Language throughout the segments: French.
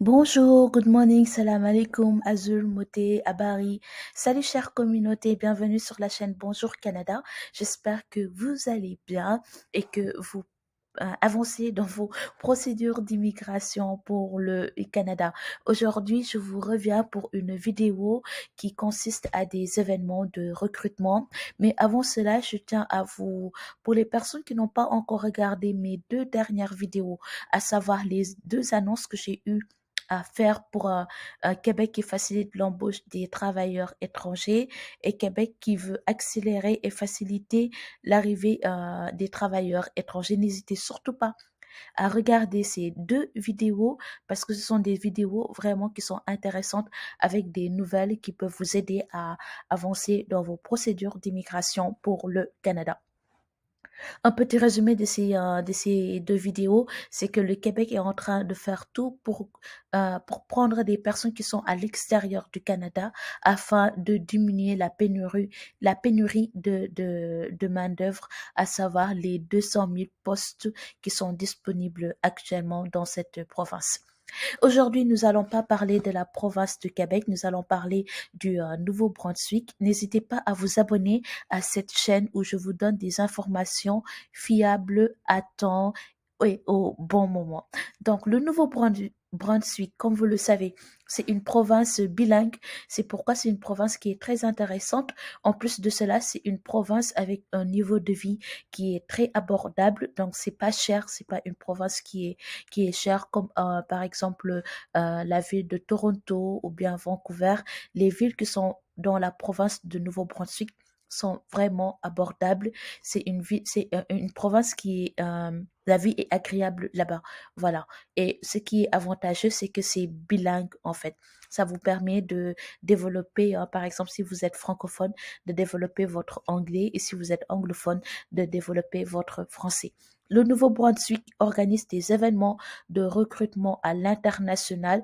Bonjour, good morning, salam alaikum, Azul, Moté, Abari. Salut chère communauté, bienvenue sur la chaîne Bonjour Canada. J'espère que vous allez bien et que vous euh, avancez dans vos procédures d'immigration pour le Canada. Aujourd'hui, je vous reviens pour une vidéo qui consiste à des événements de recrutement. Mais avant cela, je tiens à vous, pour les personnes qui n'ont pas encore regardé mes deux dernières vidéos, à savoir les deux annonces que j'ai eues à faire pour euh, euh, Québec qui facilite l'embauche des travailleurs étrangers et Québec qui veut accélérer et faciliter l'arrivée euh, des travailleurs étrangers. N'hésitez surtout pas à regarder ces deux vidéos parce que ce sont des vidéos vraiment qui sont intéressantes avec des nouvelles qui peuvent vous aider à avancer dans vos procédures d'immigration pour le Canada. Un petit résumé de ces, euh, de ces deux vidéos, c'est que le Québec est en train de faire tout pour, euh, prendre des personnes qui sont à l'extérieur du Canada afin de diminuer la pénurie, de, de, de main-d'œuvre, à savoir les 200 000 postes qui sont disponibles actuellement dans cette province. Aujourd'hui, nous allons pas parler de la province du Québec, nous allons parler du euh, Nouveau-Brunswick. N'hésitez pas à vous abonner à cette chaîne où je vous donne des informations fiables à temps et au bon moment. Donc, le Nouveau-Brunswick, comme vous le savez, c'est une province bilingue. C'est pourquoi c'est une province qui est très intéressante. En plus de cela, c'est une province avec un niveau de vie qui est très abordable. Donc, c'est pas cher. C'est pas une province qui est, qui est chère comme, euh, par exemple, euh, la ville de Toronto ou bien Vancouver. Les villes qui sont dans la province de Nouveau-Brunswick sont vraiment abordables. C'est une, ville, c'est euh, une province qui est, euh, la vie est agréable là-bas. Voilà. Et ce qui est avantageux, c'est que c'est bilingue en fait. Ça vous permet de développer, hein, par exemple, si vous êtes francophone, de développer votre anglais et si vous êtes anglophone, de développer votre français. Le Nouveau-Brunswick organise des événements de recrutement à l'international.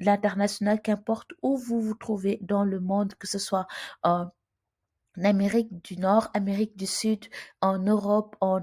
L'international, qu'importe où vous vous trouvez dans le monde, que ce soit en Amérique du Nord, Amérique du Sud, en Europe, en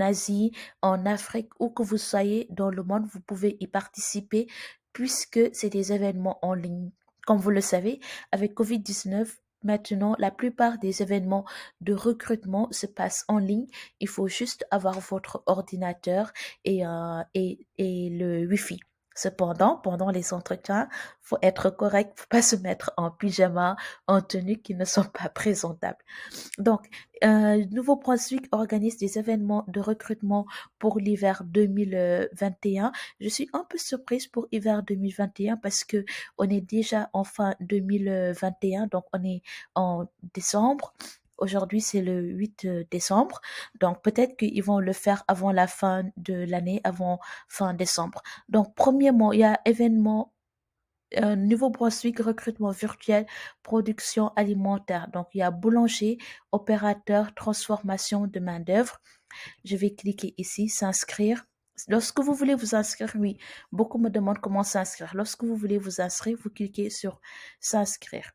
Asie, en Afrique, où que vous soyez dans le monde, vous pouvez y participer puisque c'est des événements en ligne. Comme vous le savez, avec COVID-19, Maintenant, la plupart des événements de recrutement se passent en ligne. Il faut juste avoir votre ordinateur et, euh, et le Wi-Fi. Cependant, pendant les entretiens, faut être correct, faut pas se mettre en pyjama, en tenue qui ne sont pas présentables. Donc, euh, Nouveau-Brunswick organise des événements de recrutement pour l'hiver 2021. Je suis un peu surprise pour hiver 2021 parce que on est déjà en fin 2021, donc on est en décembre. Aujourd'hui, c'est le 8 euh, décembre. Donc, peut-être qu'ils vont le faire avant la fin de l'année, avant fin décembre. Donc, premièrement, il y a événement euh, Nouveau-Brunswick recrutement virtuel, production alimentaire. Donc, il y a boulanger, opérateur, transformation de main-d'œuvre. Je vais cliquer ici, s'inscrire. Lorsque vous voulez vous inscrire, oui, beaucoup me demandent comment s'inscrire. Lorsque vous voulez vous inscrire, vous cliquez sur s'inscrire.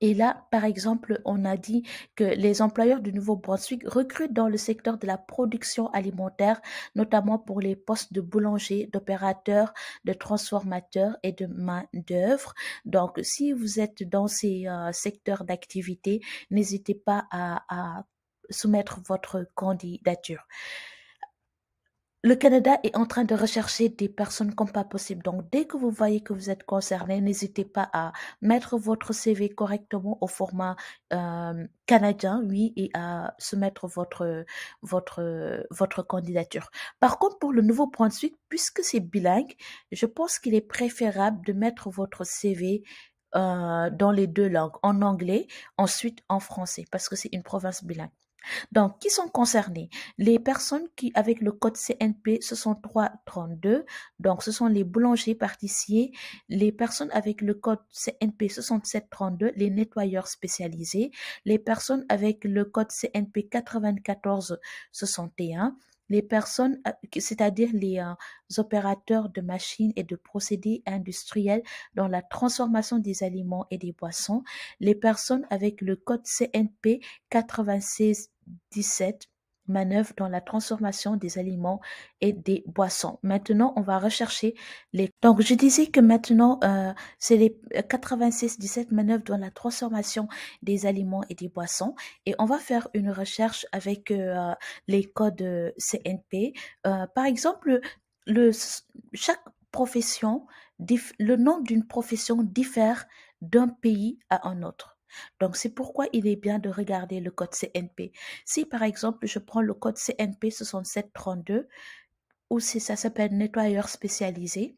Et là, par exemple, on a dit que les employeurs du Nouveau-Brunswick recrutent dans le secteur de la production alimentaire, notamment pour les postes de boulanger, d'opérateur, de transformateur et de main-d'œuvre. Donc, si vous êtes dans ces euh, secteurs d'activité, n'hésitez pas à soumettre votre candidature le Canada est en train de rechercher des personnes comme pas possible. Donc, dès que vous voyez que vous êtes concerné, n'hésitez pas à mettre votre CV correctement au format euh, canadien, oui, et à soumettre votre, votre, votre candidature. Par contre, pour le nouveau point suite, puisque c'est bilingue, je pense qu'il est préférable de mettre votre CV euh, dans les deux langues, en anglais, ensuite en français, parce que c'est une province bilingue. Donc, qui sont concernés Les personnes qui, avec le code CNP 6332, donc ce sont les boulangers pâtissiers, les personnes avec le code CNP 6732, les nettoyeurs spécialisés, les personnes avec le code CNP 9461, les personnes, euh, c'est-à-dire les euh, opérateurs de machines et de procédés industriels dans la transformation des aliments et des boissons, les personnes avec le code CNP 9617 manœuvre dans la transformation des aliments et des boissons. Maintenant, on va rechercher les... Donc, je disais que maintenant, euh, c'est les 86 euh, 17 manœuvres dans la transformation des aliments et des boissons. Et on va faire une recherche avec euh, les codes CNP. par exemple, le, chaque profession, le nom d'une profession diffère d'un pays à un autre. Donc, c'est pourquoi il est bien de regarder le code CNP. Si, par exemple, je prends le code CNP 6732, ou si ça s'appelle nettoyeur spécialisé,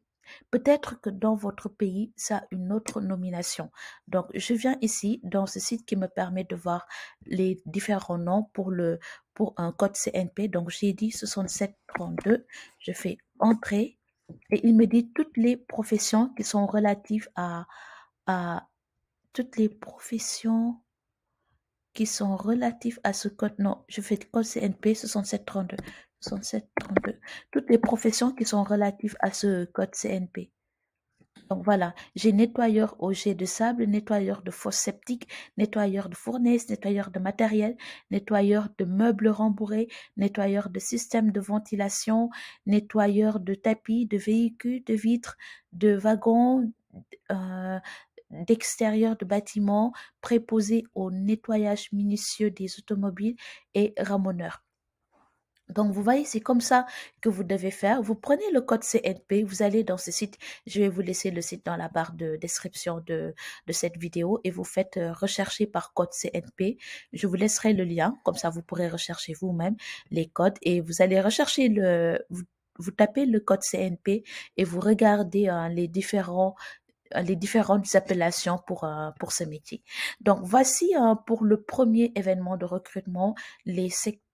Peut-être que dans votre pays, ça a une autre nomination. Donc, je viens ici dans ce site qui me permet de voir les différents noms pour, le, pour un code CNP. Donc, j'ai dit 6732. Je fais entrer et il me dit toutes les professions qui sont relatives à, à, toutes les professions qui sont relatives à ce code. Non, je fais le code CNP 6732. 6732. Toutes les professions qui sont relatives à ce code CNP. Donc voilà, j'ai nettoyeur au jet de sable, nettoyeur de fosses septique nettoyeur de fournaise, nettoyeur de matériel, nettoyeur de meubles rembourrés, nettoyeur de système de ventilation, nettoyeur de tapis, de véhicules, de vitres, de wagons, euh, d'extérieur de bâtiments préposés au nettoyage minutieux des automobiles et ramoneurs. Donc, vous voyez, c'est comme ça que vous devez faire. Vous prenez le code CNP, vous allez dans ce site. Je vais vous laisser le site dans la barre de description de, cette vidéo et vous faites euh, rechercher par code CNP. Je vous laisserai le lien, comme ça vous pourrez rechercher vous-même les codes et vous allez rechercher le, vous, tapez le code CNP et vous regardez hein, les différents euh, les différentes appellations pour, euh, pour ce métier. Donc, voici euh, pour le premier événement de recrutement les secteurs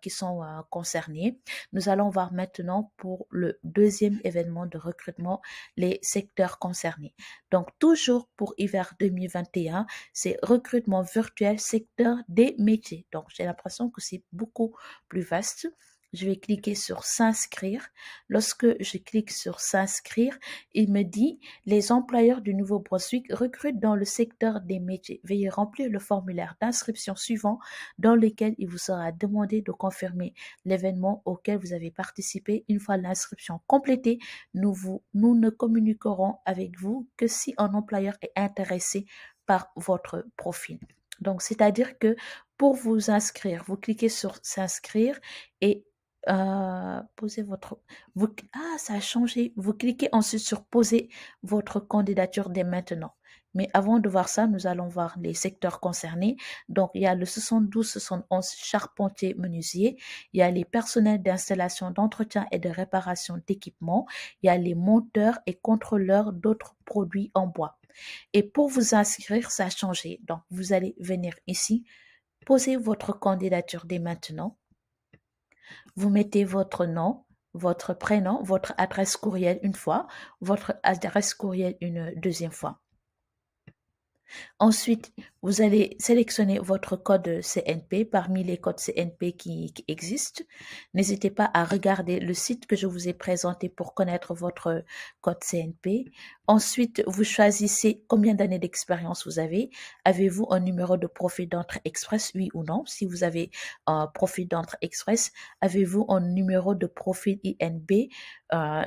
qui sont concernés. Nous allons voir maintenant pour le deuxième événement de recrutement les secteurs concernés. Donc, toujours pour hiver 2021, c'est recrutement virtuel secteur des métiers. Donc, j'ai l'impression que c'est beaucoup plus vaste je vais cliquer sur s'inscrire. Lorsque je clique sur s'inscrire, il me dit les employeurs du Nouveau-Brunswick recrutent dans le secteur des métiers. Veuillez remplir le formulaire d'inscription suivant dans lequel il vous sera demandé de confirmer l'événement auquel vous avez participé. Une fois l'inscription complétée, nous, nous ne communiquerons avec vous que si un employeur est intéressé par votre profil. Donc, c'est-à-dire que pour vous inscrire, vous cliquez sur s'inscrire et euh, poser votre... Vous, ah, ça a changé. Vous cliquez ensuite sur poser votre candidature dès maintenant. Mais avant de voir ça, nous allons voir les secteurs concernés. Donc, il y a le 72, 71 charpentier menuisier. Il y a les personnels d'installation, d'entretien et de réparation d'équipement. Il y a les monteurs et contrôleurs d'autres produits en bois. Et pour vous inscrire, ça a changé. Donc, vous allez venir ici, poser votre candidature dès maintenant. Vous mettez votre nom, votre prénom, votre adresse courriel une fois, votre adresse courriel une deuxième fois. Ensuite, vous allez sélectionner votre code CNP parmi les codes CNP qui, existent. N'hésitez pas à regarder le site que je vous ai présenté pour connaître votre code CNP. Ensuite, vous choisissez combien d'années d'expérience vous avez. Avez-vous un numéro de profil d'entre express, oui ou non Si vous avez un profil d'entre express, avez-vous un numéro de profil INB euh,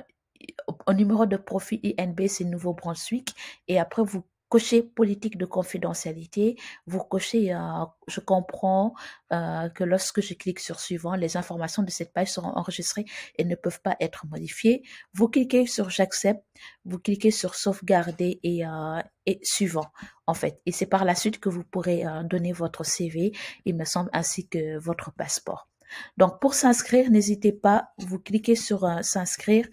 un numéro de profil INB, c'est Nouveau-Brunswick. Et après, vous cochez politique de confidentialité, vous cochez euh, je comprends euh, que lorsque je clique sur suivant, les informations de cette page seront enregistrées et ne peuvent pas être modifiées. Vous cliquez sur j'accepte, vous cliquez sur sauvegarder et, euh, et suivant en fait. Et c'est par la suite que vous pourrez donner votre CV, il me semble, ainsi que votre passeport. Donc pour s'inscrire, n'hésitez pas, vous cliquez sur s'inscrire,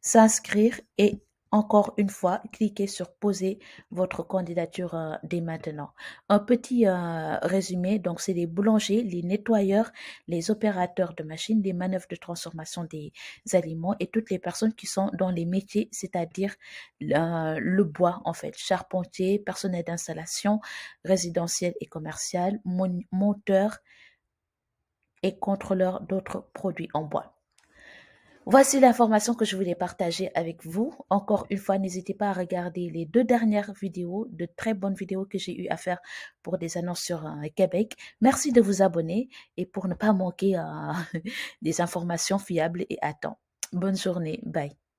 s'inscrire et encore une fois, cliquez sur poser votre candidature euh, dès maintenant. Un petit euh, résumé, donc c'est les boulangers, les nettoyeurs, les opérateurs de machines, les manœuvres de transformation des aliments et toutes les personnes qui sont dans les métiers, c'est-à-dire euh, le bois en fait, charpentier, personnel d'installation, résidentiel et commercial, monteur et contrôleur d'autres produits en bois. Voici l'information que je voulais partager avec vous. Encore une fois, n'hésitez pas à regarder les deux dernières vidéos, de très bonnes vidéos que j'ai eu à faire pour des annonces sur euh, Québec. Merci de vous abonner et pour ne pas manquer à euh, des informations fiables et à temps. Bonne journée. Bye.